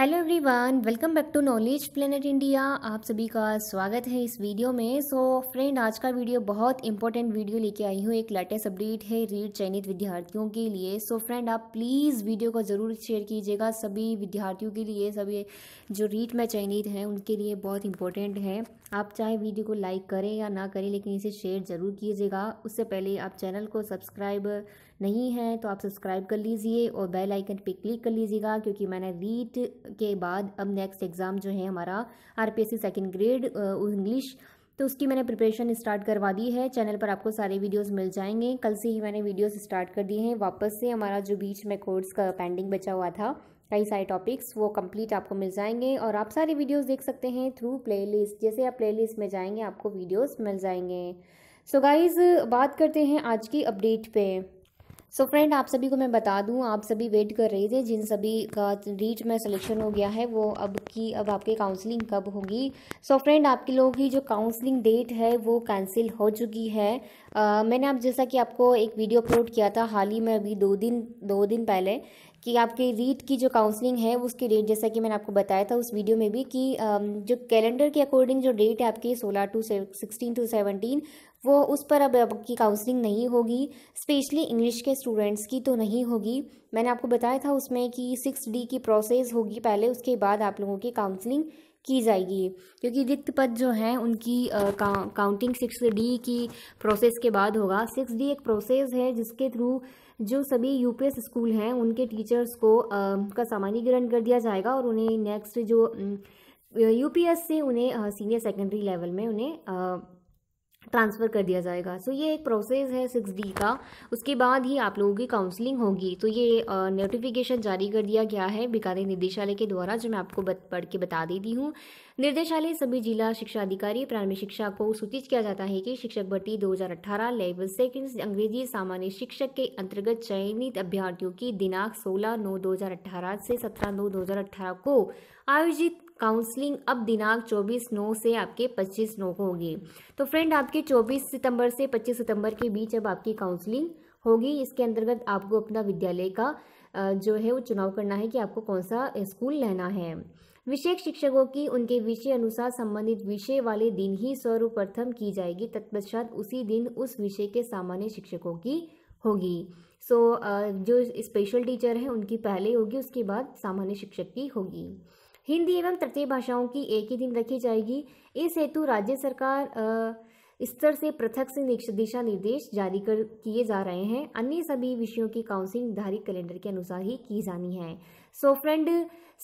hello everyone welcome back to knowledge planet India आप सभी का स्वागत है इस वीडियो में सो so, फ्रेंड आज का वीडियो बहुत इंपॉर्टेंट वीडियो लेके आई हूँ एक लेटेस्ट अपडेट है रीड चयनित विद्यार्थियों के लिए सो so, फ्रेंड आप प्लीज़ वीडियो को ज़रूर शेयर कीजिएगा सभी विद्यार्थियों के लिए सभी जो रीट में चयनित हैं उनके लिए बहुत इंपॉर्टेंट है आप चाहे वीडियो को लाइक करें या ना करें लेकिन इसे शेयर ज़रूर कीजिएगा उससे पहले आप चैनल को सब्सक्राइब नहीं है तो आप सब्सक्राइब कर लीजिए और बेल आइकन पे क्लिक कर लीजिएगा क्योंकि मैंने रीट के बाद अब नेक्स्ट एग्ज़ाम जो है हमारा आरपीएससी सेकेंड ग्रेड इंग्लिश तो उसकी मैंने प्रिपरेशन स्टार्ट करवा दी है चैनल पर आपको सारे वीडियोस मिल जाएंगे कल से ही मैंने वीडियोस स्टार्ट कर दिए हैं वापस से हमारा जो बीच में कोर्स का पेंडिंग बचा हुआ था कई सारे टॉपिक्स वो कंप्लीट आपको मिल जाएंगे और आप सारे वीडियोस देख सकते हैं थ्रू प्लेलिस्ट जैसे आप प्लेलिस्ट में जाएंगे आपको वीडियोस मिल जाएंगे सो so गाइज़ बात करते हैं आज की अपडेट पे सो so फ्रेंड आप सभी को मैं बता दूं आप सभी वेट कर रहे थे जिन सभी का रीट में सिलेक्शन हो गया है वो अब की अब आपके काउंसलिंग कब होगी सो so फ्रेंड आपके लोगों की जो काउंसलिंग डेट है वो कैंसिल हो चुकी है आ, मैंने आप जैसा कि आपको एक वीडियो अपलोड किया था हाल ही में अभी दो दिन दो दिन पहले कि आपकी रीट की जो काउंसलिंग है उसकी डेट जैसा कि मैंने आपको बताया था उस वीडियो में भी कि जो कैलेंडर के अकॉर्डिंग जो डेट है आपकी सोलह टू सिक्सटीन टू सेवनटीन वो उस पर अब आपकी काउंसलिंग नहीं होगी स्पेशली इंग्लिश के स्टूडेंट्स की तो नहीं होगी मैंने आपको बताया था उसमें कि सिक्स डी की प्रोसेस होगी पहले उसके बाद आप लोगों की काउंसलिंग की जाएगी क्योंकि रिक्त पद जो हैं उनकी काउंटिंग सिक्स डी की प्रोसेस के बाद होगा सिक्स डी एक प्रोसेस है जिसके थ्रू जो सभी यूपीएस स्कूल हैं उनके टीचर्स को आ, का सामान्यकरण कर दिया जाएगा और उन्हें नेक्स्ट जो यूपीएस से उन्हें सीनियर सेकेंडरी लेवल में उन्हें ट्रांसफ़र कर दिया जाएगा सो so, ये एक प्रोसेस है सिक्स डी का उसके बाद ही आप लोगों की काउंसलिंग होगी तो ये नोटिफिकेशन जारी कर दिया गया है बिकारी निदेशालय के द्वारा जो मैं आपको बत, पढ़ के बता देती हूँ निर्देशालय सभी जिला शिक्षा अधिकारी प्राइमरी शिक्षा को सूचित किया जाता है कि शिक्षक भर्ती 2018 लेवल सेकंड अंग्रेजी सामान्य शिक्षक के अंतर्गत चयनित अभ्यर्थियों की दिनांक 16 नौ 2018 से 17 नौ 2018 को आयोजित काउंसलिंग अब दिनांक 24 नौ से आपके 25 नौ को होगी तो फ्रेंड आपके 24 सितंबर से 25 सितंबर के बीच अब आपकी काउंसलिंग होगी इसके अंतर्गत आपको अपना विद्यालय का जो है वो चुनाव करना है कि आपको कौन सा स्कूल लेना है विषय शिक्षकों की उनके विषय अनुसार संबंधित विषय वाले दिन ही स्वरूप प्रथम की जाएगी तत्पश्चात उसी दिन उस विषय के सामान्य शिक्षकों की होगी सो so, जो स्पेशल टीचर हैं उनकी पहले होगी उसके बाद सामान्य शिक्षक की होगी हिंदी एवं तृतीय भाषाओं की एक ही दिन रखी जाएगी इस हेतु राज्य सरकार स्तर से पृथक से दिशा निर्देश जारी कर किए जा रहे हैं अन्य सभी विषयों की काउंसलिंग निर्धारित कैलेंडर के अनुसार ही की जानी है सो फ्रेंड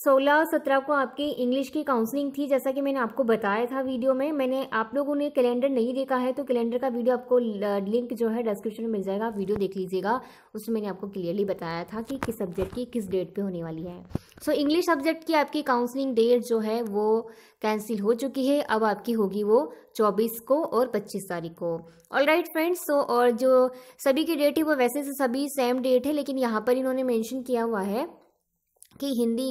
सोलह सत्रह को आपकी इंग्लिश की काउंसलिंग थी जैसा कि मैंने आपको बताया था वीडियो में मैंने आप लोगों ने कैलेंडर नहीं देखा है तो कैलेंडर का वीडियो आपको लिंक जो है डिस्क्रिप्शन में मिल जाएगा वीडियो देख लीजिएगा उसमें मैंने आपको क्लियरली बताया था कि किस सब्जेक्ट की किस डेट पे होने वाली है सो इंग्लिश सब्जेक्ट की आपकी काउंसलिंग डेट जो है वो कैंसिल हो चुकी है अब आपकी होगी वो चौबीस को और पच्चीस तारीख को ऑल राइट फ्रेंड्स सो और जो सभी की डेट है वो वैसे से सभी सेम डेट है लेकिन यहाँ पर इन्होंने मेंशन किया हुआ है कि हिंदी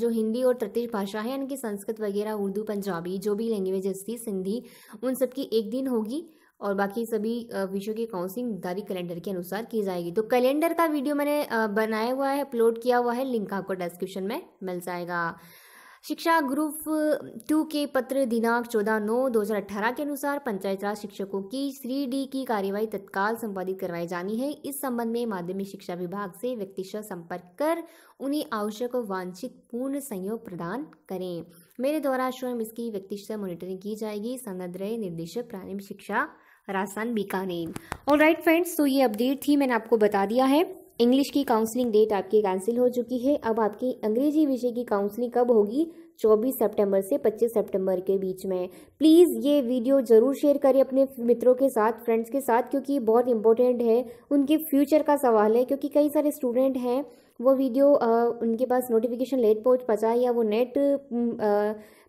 जो हिंदी और तृतीय भाषा है यानी कि संस्कृत वगैरह उर्दू पंजाबी जो भी लैंग्वेजेस थी सिंधी उन सबकी एक दिन होगी और बाकी सभी विषयों की काउंसलिंग निर्धारित कैलेंडर के अनुसार की जाएगी तो कैलेंडर का वीडियो मैंने बनाया हुआ है अपलोड किया हुआ है लिंक आपको डिस्क्रिप्शन में मिल जाएगा शिक्षा ग्रुप टू के पत्र दिनांक चौदह नौ दो हज़ार अठारह के अनुसार पंचायत राज शिक्षकों की श्री डी की कार्यवाही तत्काल संपादित करवाई जानी है इस संबंध में माध्यमिक शिक्षा विभाग से व्यक्ति संपर्क कर उन्हें आवश्यक वांछित पूर्ण सहयोग प्रदान करें मेरे द्वारा स्वयं इसकी व्यक्ति मॉनिटरिंग की जाएगी सनद निर्देशक प्राथमिक शिक्षा राजस्थान बीकानेर और राइट फ्रेंड्स तो ये अपडेट थी मैंने आपको बता दिया है इंग्लिश की काउंसलिंग डेट आपकी कैंसिल हो चुकी है अब आपकी अंग्रेजी विषय की काउंसलिंग कब होगी 24 सितंबर से 25 सितंबर के बीच में प्लीज़ ये वीडियो ज़रूर शेयर करें अपने मित्रों के साथ फ्रेंड्स के साथ क्योंकि बहुत इंपॉर्टेंट है उनके फ्यूचर का सवाल है क्योंकि कई सारे स्टूडेंट हैं वो वीडियो उनके पास नोटिफिकेशन लेट पहुँच पाचा या वो नेट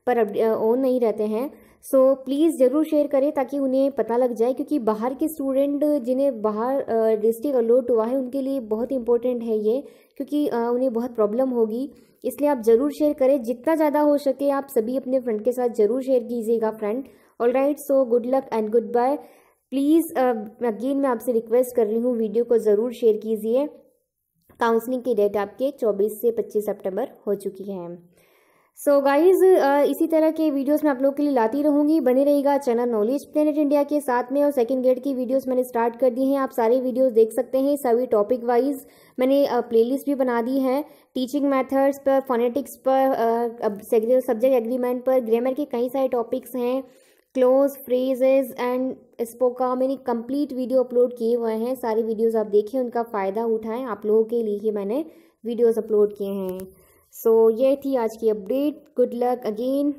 पर ऑन नहीं रहते हैं सो so, प्लीज़ ज़रूर शेयर करें ताकि उन्हें पता लग जाए क्योंकि बाहर के स्टूडेंट जिन्हें बाहर डिस्ट्रिक्ट अलोट हुआ है उनके लिए बहुत इंपॉर्टेंट है ये क्योंकि उन्हें बहुत प्रॉब्लम होगी इसलिए आप ज़रूर शेयर करें जितना ज़्यादा हो सके आप सभी अपने फ्रेंड के साथ ज़रूर शेयर कीजिएगा friend all right so good luck and good bye please again मैं आपसे रिक्वेस्ट कर रही हूँ वीडियो को ज़रूर शेयर कीजिए काउंसलिंग की डेट आपके 24 से 25 सितंबर हो चुकी है सो so गाइज इसी तरह के वीडियोस मैं आप लोग के लिए लाती रहूँगी बने रहेगा चैनल नॉलेज प्लेनेट इंडिया के साथ में और सेकंड ग्रेड की वीडियोस मैंने स्टार्ट कर दी हैं आप सारे वीडियोस देख सकते हैं सभी टॉपिक वाइज मैंने प्लेलिस्ट भी बना दी है टीचिंग मेथड्स पर फोनेटिक्स पर सब्जेक्ट एग्रीमेंट पर ग्रामर के कई सारे टॉपिक्स हैं क्लोज फ्रेजेज एंड स्पोका मैंने कंप्लीट वीडियो अपलोड किए हुए हैं सारी वीडियोज़ आप देखें उनका फ़ायदा उठाएं आप लोगों के लिए ही मैंने वीडियोज़ अपलोड किए हैं सो so, ये थी आज की अपडेट गुड लक अगेन